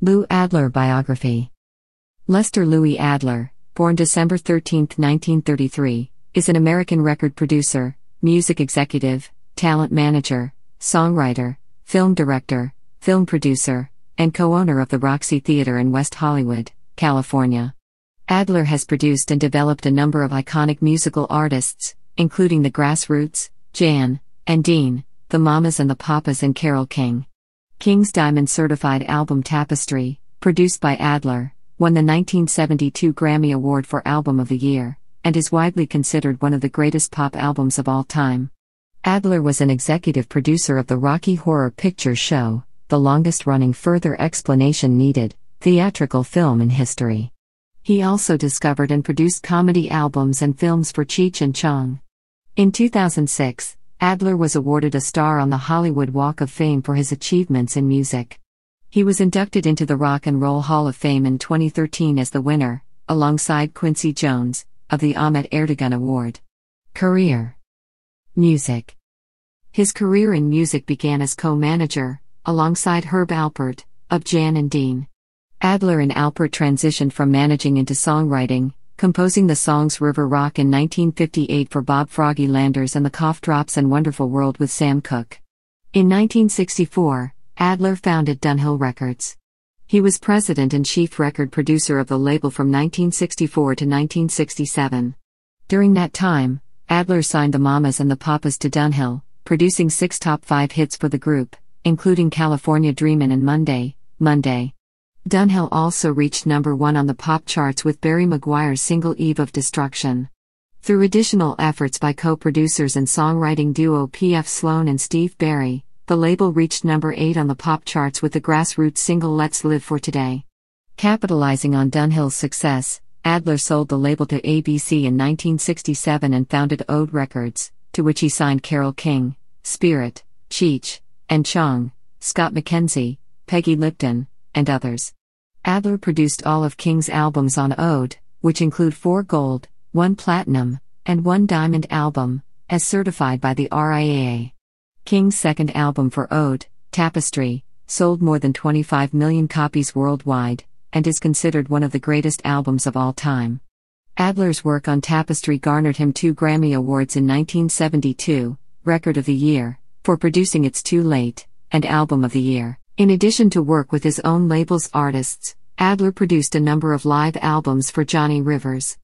Lou Adler Biography Lester Louis Adler, born December 13, 1933, is an American record producer, music executive, talent manager, songwriter, film director, film producer, and co owner of the Roxy Theater in West Hollywood, California. Adler has produced and developed a number of iconic musical artists, including the Grassroots, Jan, and Dean, the Mamas and the Papas, and Carol King. King's Diamond certified album Tapestry, produced by Adler, won the 1972 Grammy Award for Album of the Year, and is widely considered one of the greatest pop albums of all time. Adler was an executive producer of the Rocky Horror Picture Show, the longest running further explanation needed, theatrical film in history. He also discovered and produced comedy albums and films for Cheech and Chong. In 2006, Adler was awarded a star on the Hollywood Walk of Fame for his achievements in music. He was inducted into the Rock and Roll Hall of Fame in 2013 as the winner, alongside Quincy Jones, of the Ahmet Erdogan Award. Career Music His career in music began as co manager, alongside Herb Alpert, of Jan and Dean. Adler and Alpert transitioned from managing into songwriting, composing the songs River Rock in 1958 for Bob Froggy Landers and The Cough Drops and Wonderful World with Sam Cooke. In 1964, Adler founded Dunhill Records. He was president and chief record producer of the label from 1964 to 1967. During that time, Adler signed the Mamas and the Papas to Dunhill, producing six top five hits for the group, including California Dreamin' and Monday, Monday. Dunhill also reached number one on the pop charts with Barry McGuire's single Eve of Destruction. Through additional efforts by co producers and songwriting duo P.F. Sloan and Steve Barry, the label reached number 8 on the pop charts with the grassroots single Let's Live for Today. Capitalizing on Dunhill's success, Adler sold the label to ABC in 1967 and founded Ode Records, to which he signed Carol King, Spirit, Cheech, and Chong, Scott McKenzie, Peggy Lipton, and others. Adler produced all of King's albums on Ode, which include four gold, one platinum, and one diamond album, as certified by the RIAA. King's second album for Ode, Tapestry, sold more than 25 million copies worldwide, and is considered one of the greatest albums of all time. Adler's work on Tapestry garnered him two Grammy Awards in 1972, Record of the Year, for producing It's Too Late, and Album of the Year. In addition to work with his own label's artists, Adler produced a number of live albums for Johnny Rivers.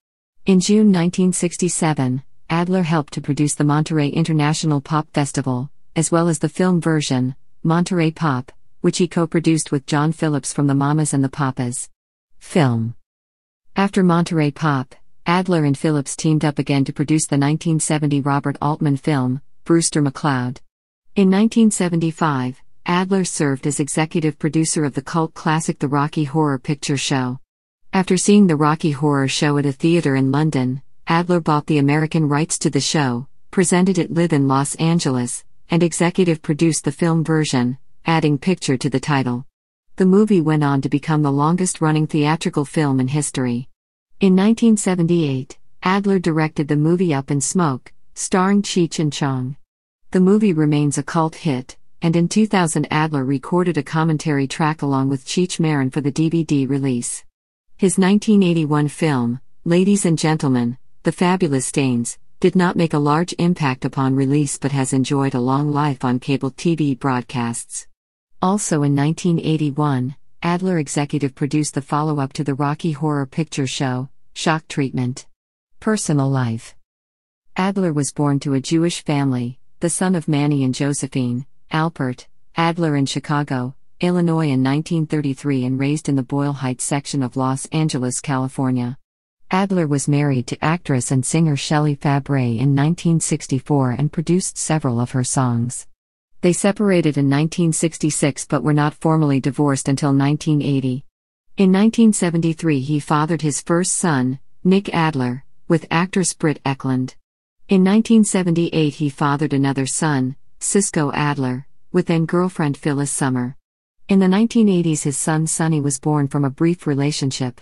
In June 1967, Adler helped to produce the Monterey International Pop Festival, as well as the film version, Monterey Pop, which he co produced with John Phillips from the Mamas and the Papas. Film. After Monterey Pop, Adler and Phillips teamed up again to produce the 1970 Robert Altman film, Brewster McLeod. In 1975, Adler served as executive producer of the cult classic The Rocky Horror Picture Show. After seeing The Rocky Horror Show at a theater in London, Adler bought the American rights to the show, presented it live in Los Angeles, and executive produced the film version, adding picture to the title. The movie went on to become the longest running theatrical film in history. In 1978, Adler directed the movie Up in Smoke, starring Cheech and Chong. The movie remains a cult hit, and in 2000 Adler recorded a commentary track along with Cheech Marin for the DVD release. His 1981 film, Ladies and Gentlemen, The Fabulous Stains, did not make a large impact upon release but has enjoyed a long life on cable TV broadcasts. Also in 1981, Adler executive produced the follow up to the Rocky Horror Picture Show, Shock Treatment. Personal life Adler was born to a Jewish family, the son of Manny and Josephine, Alpert, Adler in Chicago, Illinois in 1933 and raised in the Boyle Heights section of Los Angeles, California. Adler was married to actress and singer Shelley Fabre in 1964 and produced several of her songs. They separated in 1966 but were not formally divorced until 1980. In 1973, he fathered his first son, Nick Adler, with actress Britt Eklund. In 1978, he fathered another son, Cisco Adler, with then girlfriend Phyllis Summer. In the 1980s, his son Sonny was born from a brief relationship.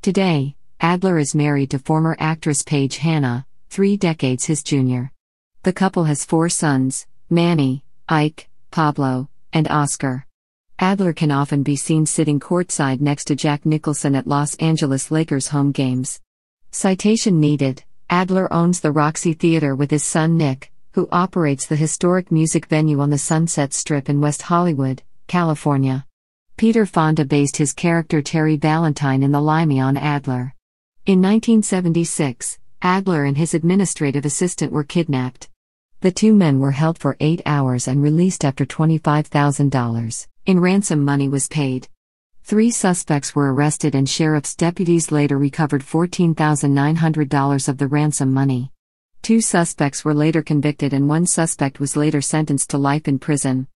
Today, Adler is married to former actress Paige Hanna, three decades his junior. The couple has four sons Manny, Ike, Pablo, and Oscar. Adler can often be seen sitting courtside next to Jack Nicholson at Los Angeles Lakers home games. Citation needed Adler owns the Roxy Theater with his son Nick, who operates the historic music venue on the Sunset Strip in West Hollywood, California. Peter Fonda based his character Terry Valentine in the Limey on Adler. In 1976, Adler and his administrative assistant were kidnapped. The two men were held for eight hours and released after $25,000 in ransom money was paid. Three suspects were arrested, and sheriff's deputies later recovered $14,900 of the ransom money. Two suspects were later convicted and one suspect was later sentenced to life in prison.